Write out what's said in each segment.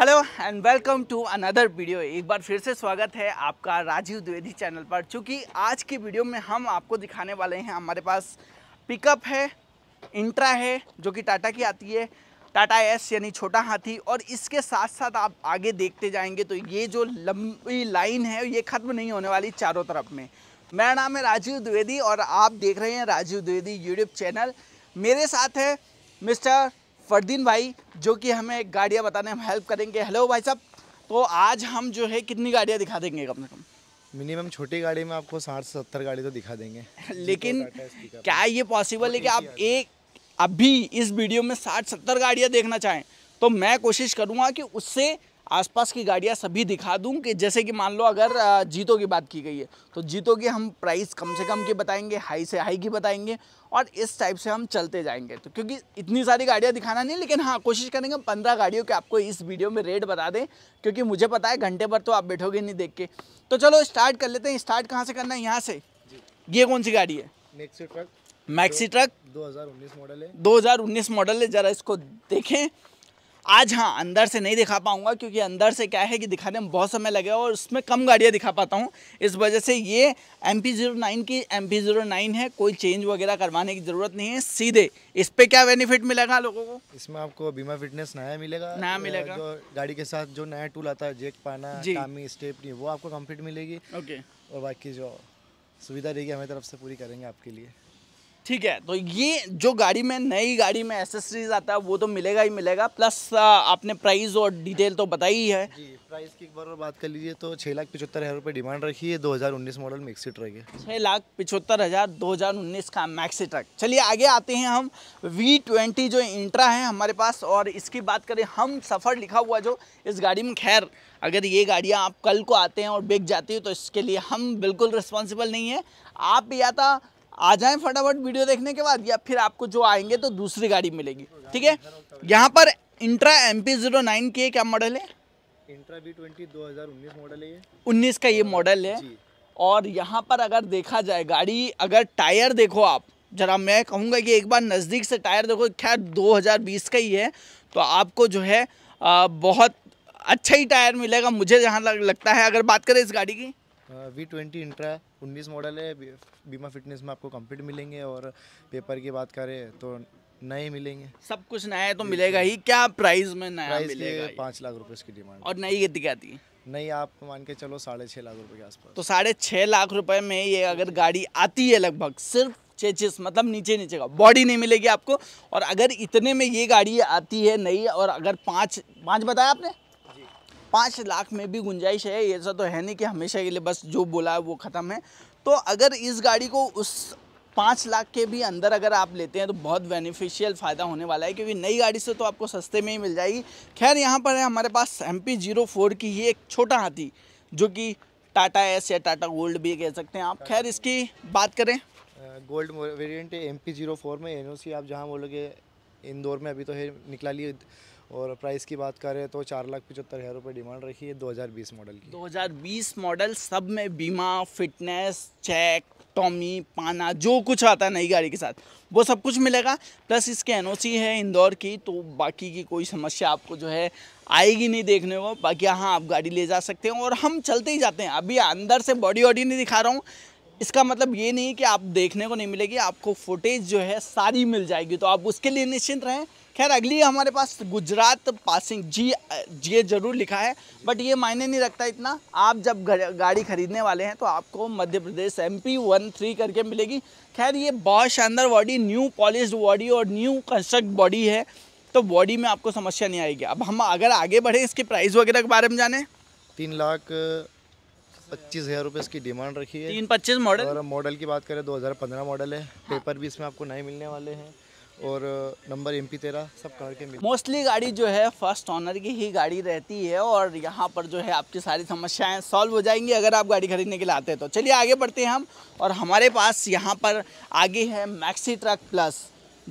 Hello and welcome to another video एक बार फिर से स्वागत है आपका राजीव द्विवेदी चैनल पर चूँकि आज की वीडियो में हम आपको दिखाने वाले हैं हमारे पास पिकअप है इंट्रा है जो कि टाटा की आती है टाटा एस यानी छोटा हाथी और इसके साथ साथ आप आगे देखते जाएंगे तो ये जो लंबी लाइन है ये ख़त्म नहीं होने वाली चारों तरफ में मेरा नाम है राजीव द्विवेदी और आप देख रहे हैं राजीव द्विवेदी यूट्यूब चैनल मेरे साथ है मिस्टर फरदीन भाई जो कि हमें गाड़ियाँ बताने में हेल्प करेंगे हेलो भाई साहब तो आज हम जो है कितनी गाड़ियाँ दिखा देंगे कम से कम मिनिमम छोटी गाड़ी में आपको साठ से सत्तर गाड़ी तो दिखा देंगे लेकिन क्या ये पॉसिबल है कि आप एक अभी इस वीडियो में साठ सत्तर गाड़ियाँ देखना चाहें तो मैं कोशिश करूँगा कि उससे आसपास की गाड़ियाँ सभी दिखा दूँ कि जैसे कि मान लो अगर जीतो की बात की गई है तो जीतो की हम प्राइस कम से कम की बताएंगे हाई से हाई की बताएंगे और इस टाइप से हम चलते जाएंगे तो क्योंकि इतनी सारी गाड़ियाँ दिखाना नहीं लेकिन हाँ कोशिश करेंगे पंद्रह गाड़ियों के आपको इस वीडियो में रेट बता दें क्योंकि मुझे पता है घंटे भर तो आप बैठोगे नहीं देख के तो चलो स्टार्ट कर लेते हैं स्टार्ट कहाँ से करना है यहाँ से ये कौन सी गाड़ी है maxi truck maxi truck 2019 model है 2019 मॉडल है ज़रा इसको देखें आज हाँ अंदर से नहीं दिखा पाऊँगा क्योंकि अंदर से क्या है कि दिखाने में बहुत समय लगेगा और उसमें कम गाड़ियाँ दिखा पाता हूँ इस वजह से ये एम पी ज़ीरो नाइन की एम पी ज़ीरो नाइन है कोई चेंज वगैरह करवाने की ज़रूरत नहीं है सीधे इस पर क्या बेनिफिट मिलेगा लोगों को इसमें आपको बीमा फिटनेस नया मिलेगा नया मिलेगा जो गाड़ी के साथ जो नया टूल आता है जेक पाना कामी नहीं वो आपको कम्प्लीट मिलेगी ओके और बाकी जो सुविधा रहेगी हमारी तरफ से पूरी करेंगे आपके लिए ठीक है तो ये जो गाड़ी में नई गाड़ी में एसेसरीज आता है वो तो मिलेगा ही मिलेगा प्लस आपने प्राइस और डिटेल तो बताई ही है जी प्राइस की एक बार और बात कर लीजिए तो छः लाख पिछहत्तर हज़ार रुपये डिमांड रखी है 2019 मॉडल मैक्सी ट्रक है छः लाख पिछहत्तर हज़ार दो हज़ार उन्नीस का मैक्सी ट्रक चलिए आगे आते हैं हम वी ट्वेंटी जो इंट्रा है हमारे पास और इसकी बात करें हम सफ़र लिखा हुआ जो इस गाड़ी में खैर अगर ये गाड़ियाँ आप कल को आते हैं और बिक जाती हो तो इसके लिए हम बिल्कुल रिस्पॉन्सिबल नहीं है आप या था तो आ जाए फटाफट वीडियो देखने के बाद या फिर आपको जो आएंगे तो दूसरी गाड़ी मिलेगी ठीक है यहाँ पर Intra M P zero nine की क्या मॉडल है इंट्रा बी ट्वेंटी दो हज़ार उन्नीस मॉडल है उन्नीस का ये मॉडल है और यहाँ पर अगर देखा जाए गाड़ी अगर टायर देखो आप जरा मैं कहूँगा कि एक बार नज़दीक से टायर देखो खैर 2020 का ही है तो आपको जो है आ, बहुत अच्छा ही टायर मिलेगा मुझे जहाँ लगता है अगर बात करें इस गाड़ी की वी ट्वेंटी इंट्रा उन्नीस मॉडल है बीमा फिटनेस में आपको कंप्लीट मिलेंगे और पेपर की बात करें तो नए मिलेंगे सब कुछ नया है तो मिलेगा ही क्या प्राइस में नया प्राइस मिलेगा पाँच लाख रुपए की डिमांड और नई कितनी क्या थी नहीं आप मान के चलो साढ़े छः लाख रुपए के आसपास तो साढ़े छः लाख रुपए में ये अगर गाड़ी आती है लगभग सिर्फ चेचिस मतलब नीचे नीचे का बॉडी नहीं मिलेगी आपको और अगर इतने में ये गाड़ी आती है नई और अगर पाँच पाँच बताया आपने पाँच लाख में भी गुंजाइश है ऐसा तो है नहीं कि हमेशा के लिए बस जो बोला है वो ख़त्म है तो अगर इस गाड़ी को उस पाँच लाख के भी अंदर अगर आप लेते हैं तो बहुत बेनिफिशियल फ़ायदा होने वाला है क्योंकि नई गाड़ी से तो आपको सस्ते में ही मिल जाएगी खैर यहाँ पर है हमारे पास एम पी जीरो फोर की ही एक छोटा हाथी जो कि टाटा एस या टाटा गोल्ड भी कह सकते हैं आप खैर इसकी बात करें gold variant M P zero four में एन सी आप जहाँ बोलोगे इंदौर में अभी तो है निकला लिए और प्राइस की बात करें तो चार लाख पचहत्तर हज़ार रुपये डिमांड रखी है 2020 मॉडल की 2020 मॉडल सब में बीमा फिटनेस चेक टॉमी पाना जो कुछ आता है नई गाड़ी के साथ वो सब कुछ मिलेगा प्लस इसके एन है इंदौर की तो बाकी की कोई समस्या आपको जो है आएगी नहीं देखने को बाकी हाँ आप गाड़ी ले जा सकते हैं और हम चलते ही जाते हैं अभी अंदर से बॉडी वॉडी नहीं दिखा रहा हूँ इसका मतलब ये नहीं कि आप देखने को नहीं मिलेगी आपको फुटेज जो है सारी मिल जाएगी तो आप उसके लिए निश्चिंत रहें खैर अगली हमारे पास गुजरात पासिंग जी ये जरूर लिखा है बट ये मायने नहीं रखता इतना आप जब गाड़ी खरीदने वाले हैं तो आपको Madhya Pradesh M P one three करके मिलेगी खैर ये बहुत शानदार बॉडी न्यू पॉलिश बॉडी और न्यू कंस्ट्रक्ट बॉडी है तो बॉडी में आपको समस्या नहीं आएगी अब हम अगर आगे बढ़े इसके प्राइस वगैरह के बारे में जाने तीन लाख पच्चीस हज़ार रुपये इसकी डिमांड रखी है तीन पच्चीस मॉडल मॉडल की बात करें 2015 मॉडल है पेपर हाँ। भी इसमें आपको नए मिलने वाले हैं और नंबर एम पी तेरह सब कार के मोस्टली गाड़ी जो है फर्स्ट ऑनर की ही गाड़ी रहती है और यहाँ पर जो है आपकी सारी समस्याएं सॉल्व हो जाएंगी अगर आप गाड़ी खरीदने के लिए आते हैं तो चलिए आगे बढ़ते हैं हम और हमारे पास यहाँ पर आगे है मैक्सी ट्रक प्लस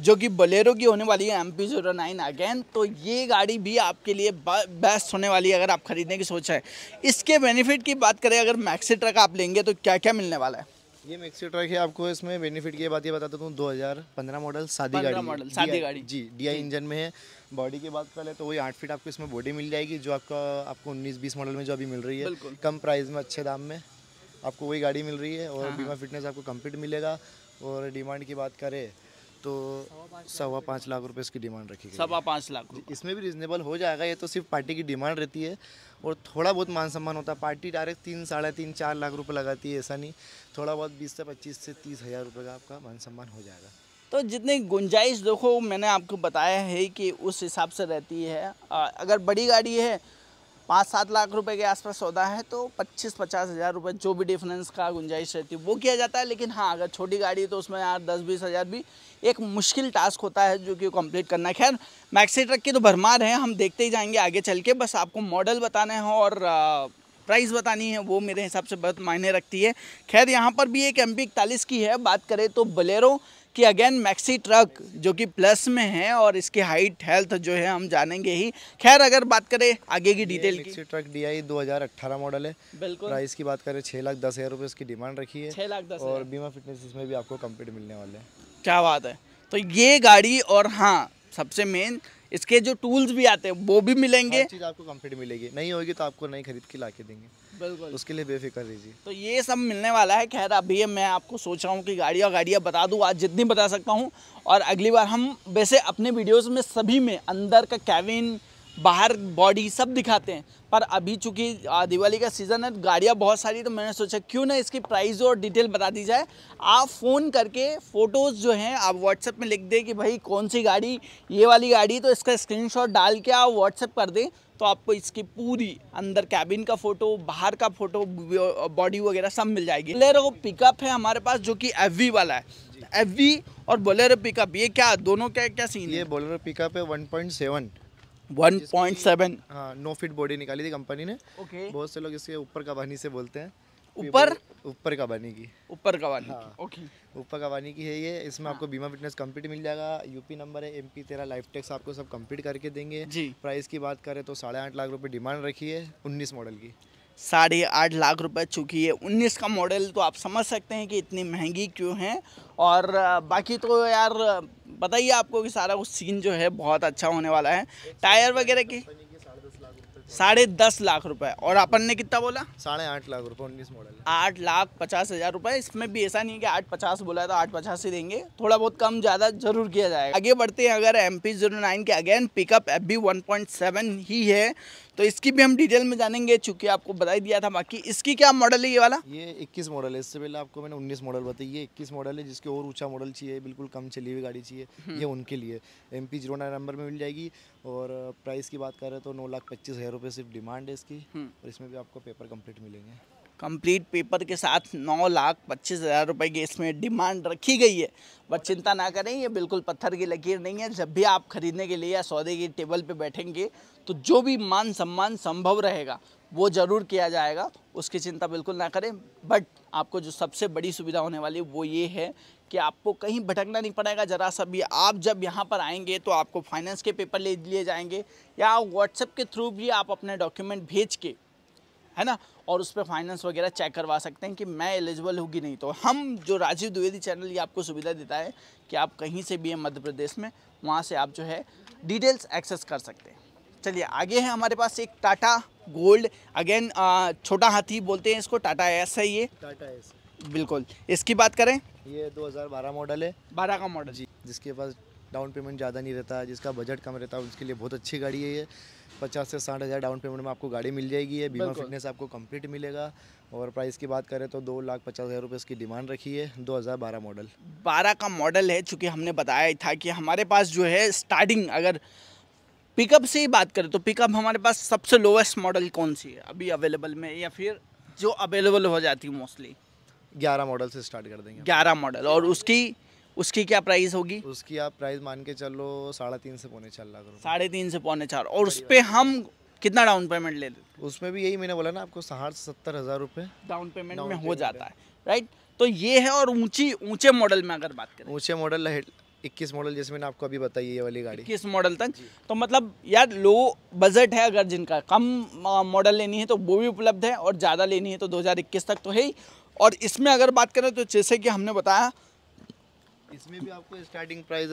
जो कि बलेरो की होने वाली है M P zero nine again तो ये गाड़ी भी आपके लिए बेस्ट होने वाली है अगर आप खरीदने की सोच है इसके बेनिफिट की बात करें अगर मैक्सी ट्रक आप लेंगे तो क्या क्या मिलने वाला है ये मिक्सी ट्रक है आपको इसमें बेनिफिट की बात ये बता दो हूँ 2015 मॉडल सादी गाड़ी मॉडल शादी गाड़ी जी डीआई इंजन में है बॉडी की बात करें तो वही आठ फीट आपको इसमें बॉडी मिल जाएगी जो आपका आपको 19-20 मॉडल में जो अभी मिल रही है कम प्राइस में अच्छे दाम में आपको वही गाड़ी मिल रही है और हाँ, हाँ। बीमा फिटनेस आपको कम्प्लीट मिलेगा और डिमांड की बात करें तो सवा पाँच लाख रुपए इसकी डिमांड रखी गई सवा पाँच लाख इसमें भी रिजनेबल हो जाएगा ये तो सिर्फ पार्टी की डिमांड रहती है और थोड़ा बहुत मान सम्मान होता है पार्टी डायरेक्ट तीन साढ़े तीन चार लाख रुपए लगाती है ऐसा नहीं थोड़ा बहुत बीस से पच्चीस से तीस हज़ार रुपये का आपका मान सम्मान हो जाएगा तो जितनी गुंजाइश देखो मैंने आपको बताया है कि उस हिसाब से रहती है अगर बड़ी गाड़ी है पाँच सात लाख रुपए के आसपास सौदा है तो पच्चीस पचास हज़ार रुपये जो भी डिफरेंस का गुंजाइश रहती है वो किया जाता है लेकिन हाँ अगर छोटी गाड़ी है तो उसमें यार दस बीस हज़ार भी एक मुश्किल टास्क होता है जो कि कंप्लीट करना खैर मैक्सी ट्रक की तो भरमार है हम देखते ही जाएंगे आगे चल के बस आपको मॉडल बताना हैं और प्राइस बतानी है वो मेरे हिसाब से बहुत मायने रखती है खैर यहाँ पर भी एक एम पी इकतालीस की है बात करें तो बलेरो कि अगेन मैक्सी ट्रक जो कि प्लस में है और इसकी हाइट हेल्थ जो है हम जानेंगे ही खैर अगर बात करें आगे की detail maxi truck D I दो मॉडल है बिल्कुल प्राइस की बात करें छः लाख दस हज़ार रुपये इसकी डिमांड रखी है छः लाख दस और बीमा फिटनेस इसमें भी आपको कम्प्लीट मिलने वाले हैं क्या बात है तो ये गाड़ी और हाँ सबसे मेन इसके जो टूल्स भी आते हैं वो भी मिलेंगे चीज़ आपको कंप्लीट मिलेगी नहीं होगी तो आपको नहीं खरीद के ला के देंगे बिल्कुल उसके लिए बेफिक्र रहिए तो ये सब मिलने वाला है खैर अभी मैं आपको सोच रहा हूँ कि गाड़िया गाड़ियाँ बता दूँ आज जितनी बता सकता हूँ और अगली बार हम वैसे अपने वीडियोज़ में सभी में अंदर का कैबिन बाहर बॉडी सब दिखाते हैं पर अभी चूँकि दिवाली का सीज़न है गाड़ियाँ बहुत सारी तो मैंने सोचा क्यों ना इसकी प्राइस और डिटेल बता दी जाए आप फ़ोन करके फ़ोटोज़ जो हैं आप व्हाट्सएप में लिख दें कि भाई कौन सी गाड़ी ये वाली गाड़ी तो इसका स्क्रीनशॉट डाल के आप व्हाट्सएप कर दें तो आपको इसकी पूरी अंदर कैबिन का फ़ोटो बाहर का फ़ोटो बॉडी वगैरह सब मिल जाएगी बोलेरो पिकअप है हमारे पास जो कि एफ वाला है एफ और बोलेरो पिकअप ये क्या दोनों क्या क्या सीन ये बोलेरो पिकअप है one point seven no fit body निकाली थी कंपनी ने okay. बहुत से लोग इसके ऊपर कबानी से बोलते हैं ऊपर ऊपर का कबानी की ऊपर कबानी हाँ ओके ऊपर कबानी की है ये इसमें हाँ। आपको बीमा फिटनेस कम्प्लीट मिल जाएगा यूपी नंबर है एमपी तेरा लाइफ टैक्स आपको सब कंप्लीट करके देंगे जी प्राइस की बात करें तो साढ़े आठ लाख रुपए डिमांड रखी है उन्नीस मॉडल की साढ़े आठ लाख रुपए चुकी है उन्नीस का मॉडल तो आप समझ सकते हैं कि इतनी महंगी क्यों है और बाकी तो यार बताइए आपको कि सारा कुछ सीन जो है बहुत अच्छा होने वाला है टायर वगैरह की साढ़े दस लाख रुपए और अपन ने कितना बोला साढ़े आठ लाख रुपए उन्नीस मॉडल आठ लाख पचास हज़ार रुपए इसमें भी ऐसा नहीं है कि आठ पचास बोला तो आठ पचास ही देंगे थोड़ा बहुत कम ज़्यादा जरूर किया जाएगा आगे बढ़ते हैं अगर एम पी जीरो नाइन के again pickup F B one point seven ही है तो इसकी भी हम डिटेल में जानेंगे चूंकि आपको बता ही दिया था बाकी इसकी क्या मॉडल है ये वाला ये इक्कीस मॉडल है इससे पहले आपको मैंने उन्नीस मॉडल बताई ये इक्कीस मॉडल है जिसके और ऊंचा मॉडल चाहिए बिल्कुल कम चली हुई गाड़ी चाहिए हम्म। ये उनके लिए M P zero nine number में मिल जाएगी और प्राइस की बात करें तो नौ लाख पच्चीस हज़ार रुपये सिर्फ डिमांड है इसकी हम्म। और इसमें भी आपको पेपर कम्प्लीट मिलेंगे कंप्लीट पेपर के साथ नौ लाख पच्चीस हज़ार रुपये की इसमें डिमांड रखी गई है बट चिंता ना करें ये बिल्कुल पत्थर की लकीर नहीं है जब भी आप खरीदने के लिए या सौदे की टेबल पे बैठेंगे तो जो भी मान सम्मान संभव रहेगा वो ज़रूर किया जाएगा उसकी चिंता बिल्कुल ना करें बट आपको जो सबसे बड़ी सुविधा होने वाली वो ये है कि आपको कहीं भटकना नहीं पड़ेगा ज़रा सा भी आप जब यहाँ पर आएंगे तो आपको फाइनेंस के पेपर ले लिए जाएंगे या व्हाट्सएप के थ्रू भी आप अपने डॉक्यूमेंट भेज के है ना और उस पर फाइनेंस वगैरह चेक करवा सकते हैं कि मैं एलिजिबल हूँ कि नहीं तो हम जो राजीव द्विवेदी चैनल ये आपको सुविधा देता है कि आप कहीं से भी हैं मध्य प्रदेश में वहाँ से आप जो है डिटेल्स एक्सेस कर सकते हैं चलिए आगे है हमारे पास एक टाटा गोल्ड अगेन छोटा हाथी बोलते हैं इसको टाटा एस है ये टाटा एस बिल्कुल इसकी बात करें ये 2012 मॉडल है 12 का मॉडल जी जिसके पास डाउन पेमेंट ज़्यादा नहीं रहता जिसका बजट कम रहता है उसके लिए बहुत अच्छी गाड़ी है ये पचास से साठ हज़ार डाउन पेमेंट में आपको गाड़ी मिल जाएगी है बीमा फिटनेस आपको कंप्लीट मिलेगा और प्राइस की बात करें तो दो लाख पचास हज़ार रुपये इसकी डिमांड रखी है दो हज़ार बारह मॉडल बारह का मॉडल है चूँकि हमने बताया था कि हमारे पास जो है स्टार्टिंग अगर पिकअप से ही बात करें तो पिकअप हमारे पास सबसे लोवेस्ट मॉडल कौन सी है अभी अवेलेबल में या फिर जो अवेलेबल हो जाती है मोस्टली ग्यारह मॉडल से स्टार्ट कर देंगे ग्यारह मॉडल और उसकी उसकी क्या प्राइस होगी उसकी आप प्राइस मान के चलो साढ़े तीन से पौने चार लाख साढ़े तीन से पौने चार और उस पर हम कितना डाउन पेमेंट ले लेते उसमें भी यही मैंने बोला ना आपको साठ सत्तर हज़ार रुपये डाउन पेमेंट में हो जाता है राइट तो ये है और ऊंची ऊंचे मॉडल में अगर बात करें ऊंचे मॉडल इक्कीस मॉडल जैसे मैंने आपको अभी बताई ये वाली गाड़ी इक्कीस मॉडल तक तो मतलब यार लो बजट है अगर जिनका कम मॉडल लेनी है तो वो भी उपलब्ध है और ज़्यादा लेनी है तो 2021 तक तो है ही और इसमें अगर बात करें तो जैसे कि हमने बताया इसमें भी आपको स्टार्टिंग प्राइस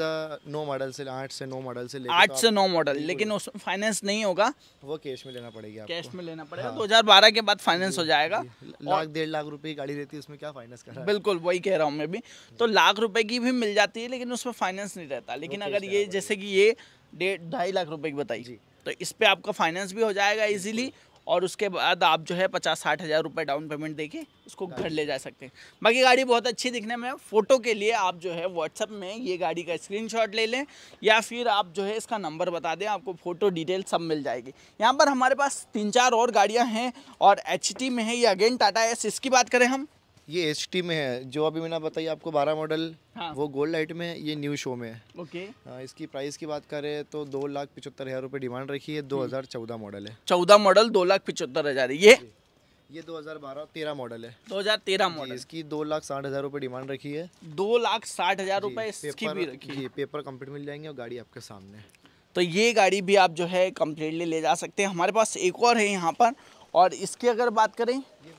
नौ मॉडल से आठ से नौ मॉडल से आठ तो से नौ मॉडल लेकिन उसमें फाइनेंस नहीं होगा वो कैश में लेना पड़ेगा कैश में लेना पड़ेगा दो हजार बारह के बाद फाइनेंस हो जाएगा लाख डेढ़ लाख रुपए की गाड़ी रहती है उसमें क्या फाइनेंस कर बिल्कुल वही कह रहा हूँ मैं भी तो लाख रुपए की भी मिल जाती है लेकिन उसमें फाइनेंस नहीं रहता लेकिन अगर ये जैसे कि ये डेढ़ ढाई लाख रुपए की बताई तो इस पे आपका फाइनेंस भी हो जाएगा इजीली और उसके बाद आप जो है पचास साठ हज़ार रुपये डाउन पेमेंट देके उसको घर ले जा सकते हैं बाकी गाड़ी बहुत अच्छी दिखने में फ़ोटो के लिए आप जो है व्हाट्सअप में ये गाड़ी का स्क्रीनशॉट ले लें या फिर आप जो है इसका नंबर बता दें आपको फ़ोटो डिटेल सब मिल जाएगी यहाँ पर हमारे पास तीन चार और गाड़ियाँ हैं और एच में है ये अगेन टाटा एस इसकी बात करें हम ये एच में है जो अभी मैंने बताई आपको बारह मॉडल हाँ। वो गोल्ड लाइट में है ये न्यू शो में है ओके आ, इसकी प्राइस की बात करें तो दो लाख पिछहत्तर हज़ार रुपये डिमांड रखी है दो हज़ार चौदह मॉडल है चौदह मॉडल दो लाख पिछहत्तर हज़ार ये ये 2012-13 मॉडल है 2013 मॉडल इसकी दो लाख साठ हजार रूपए डिमांड रखी है दो लाख साठ हजार रूपए पेपर कम्प्लीट मिल जाएंगे और गाड़ी आपके सामने तो ये गाड़ी भी आप जो है कम्प्लीटली ले जा सकते हैं हमारे पास एक और है यहाँ पर और इसकी अगर बात करें ये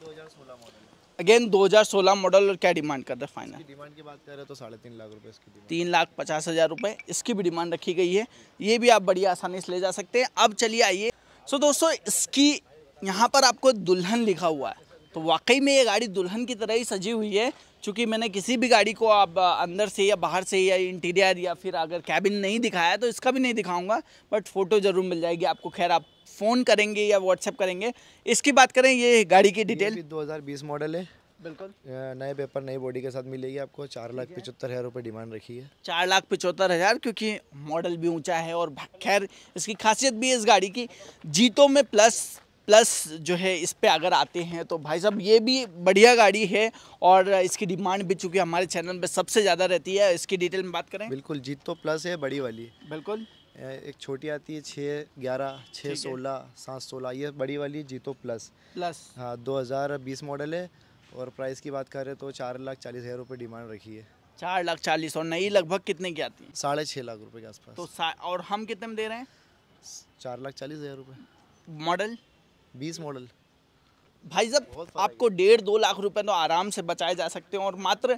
अगेन 2016 मॉडल और क्या डिमांड कर रहे हैं फाइनल डिमांड की बात कर रहे हैं तो साढ़े तीन लाख रुपए इसकी तीन लाख पचास हज़ार रुपये इसकी भी डिमांड रखी गई है ये भी आप बड़ी आसानी से ले जा सकते हैं अब चलिए आइए सो दोस्तों इसकी यहाँ पर आपको दुल्हन लिखा हुआ है तो वाकई में ये गाड़ी दुल्हन की तरह ही सजी हुई है चूंकि मैंने किसी भी गाड़ी को आप अंदर से या बाहर से या इंटीरियर या फिर अगर कैबिन नहीं दिखाया तो इसका भी नहीं दिखाऊंगा बट फोटो ज़रूर मिल जाएगी आपको खैर आप फ़ोन करेंगे या व्हाट्सएप करेंगे इसकी बात करें ये गाड़ी की डिटेल दो हज़ार बीस मॉडल है बिल्कुल नए पेपर नई बॉडी के साथ मिलेगी आपको चार लाख पिचहत्तर हज़ार रुपये डिमांड रखी है चार लाख पिचहत्तर हज़ार क्योंकि मॉडल भी ऊंचा है और खैर इसकी खासियत भी है इस गाड़ी की जीतों में प्लस प्लस जो है इस पे अगर आते हैं तो भाई साहब ये भी बढ़िया गाड़ी है और इसकी डिमांड भी चूँकि हमारे चैनल पर सबसे ज़्यादा रहती है इसकी डिटेल में बात करें बिल्कुल जीतो तो प्लस है बड़ी वाली बिल्कुल एक छोटी आती है छः ग्यारह छः सोलह सात सोलह ये बड़ी वाली जीतो प्लस प्लस हाँ दो हज़ार बीस मॉडल है और प्राइस की बात करें तो चार लाख चालीस हज़ार रुपये डिमांड रखी है चार लाख चालीस और नई लगभग कितने की आती है साढ़े छः लाख रुपए के आसपास तो और हम कितने में दे रहे हैं चार लाख चालीस हज़ार रुपये मॉडल बीस मॉडल भाई साहब आपको डेढ़ दो लाख रुपए तो आराम से बचाए जा सकते हैं और मात्र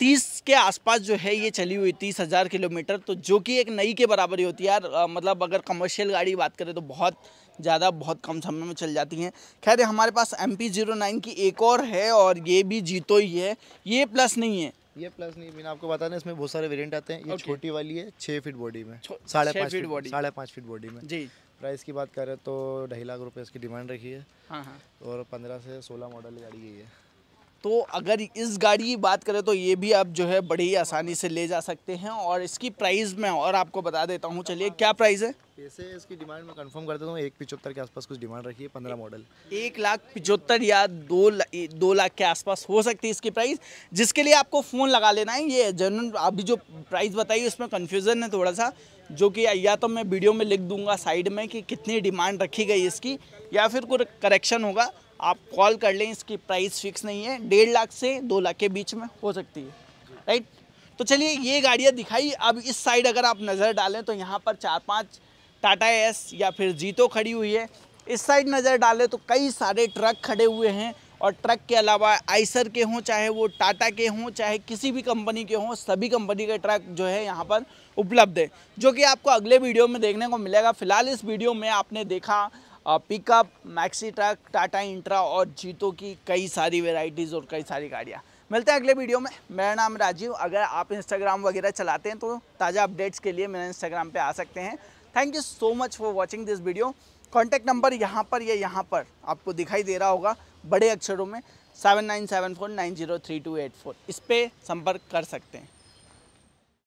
तीस के आसपास जो है ये चली हुई तीस हज़ार किलोमीटर तो जो कि एक नई के बराबर ही होती है यार मतलब अगर कमर्शियल गाड़ी बात करें तो बहुत ज़्यादा बहुत कम समय में चल जाती हैं खैर हमारे पास एम पी जीरो नाइन की एक और है और ये भी जीतो ही है ये प्लस नहीं है ये प्लस नहीं मैंने आपको ना इसमें बहुत सारे वेरिएंट आते हैं ये okay. छोटी वाली है छः फीट बॉडी में साढ़े पाँच फीट बॉडी साढ़े पाँच फीट बॉडी में जी प्राइस की बात करें तो ढाई लाख रुपए इसकी डिमांड रखी है हाँ हाँ और पंद्रह से सोलह मॉडल गाड़ी यही है तो अगर इस गाड़ी की बात करें तो ये भी आप जो है बड़ी आसानी से ले जा सकते हैं और इसकी प्राइस मैं और आपको बता देता हूँ चलिए क्या प्राइस है पैसे इसकी डिमांड में कंफर्म कर देता हूँ एक पिचहत्तर के आसपास कुछ डिमांड रखी है पंद्रह मॉडल एक लाख पिचहत्तर या दो ला, दो लाख के आसपास हो सकती है इसकी प्राइस जिसके लिए आपको फ़ोन लगा लेना है ये जनरल अभी जो प्राइस बताइए उसमें कन्फ्यूज़न है थोड़ा सा जो कि या तो मैं वीडियो में लिख दूंगा साइड में कि कितनी डिमांड रखी गई इसकी या फिर कोई करेक्शन होगा आप कॉल कर लें इसकी प्राइस फिक्स नहीं है डेढ़ लाख से दो लाख के बीच में हो सकती है राइट तो चलिए ये गाड़ियाँ दिखाई अब इस साइड अगर आप नज़र डालें तो यहाँ पर चार पाँच टाटा एस या फिर जीतो खड़ी हुई है इस साइड नज़र डालें तो कई सारे ट्रक खड़े हुए हैं और ट्रक के अलावा आइसर के हों चाहे वो टाटा के हों चाहे किसी भी कंपनी के हों सभी कंपनी के ट्रक जो है यहाँ पर उपलब्ध है जो कि आपको अगले वीडियो में देखने को मिलेगा फिलहाल इस वीडियो में आपने देखा pickup maxi truck Tata Intra और जीतो की कई सारी वेराइटीज़ और कई सारी गाड़ियाँ मिलते हैं अगले वीडियो में मेरा नाम राजीव अगर आप इंस्टाग्राम वगैरह चलाते हैं तो ताज़ा अपडेट्स के लिए मेरे इंस्टाग्राम पे आ सकते हैं thank you so much for watching this video contact number यहाँ पर या यहाँ पर आपको दिखाई दे रहा होगा बड़े अक्षरों में seven nine seven four nine zero three two eight four इस पर संपर्क कर सकते हैं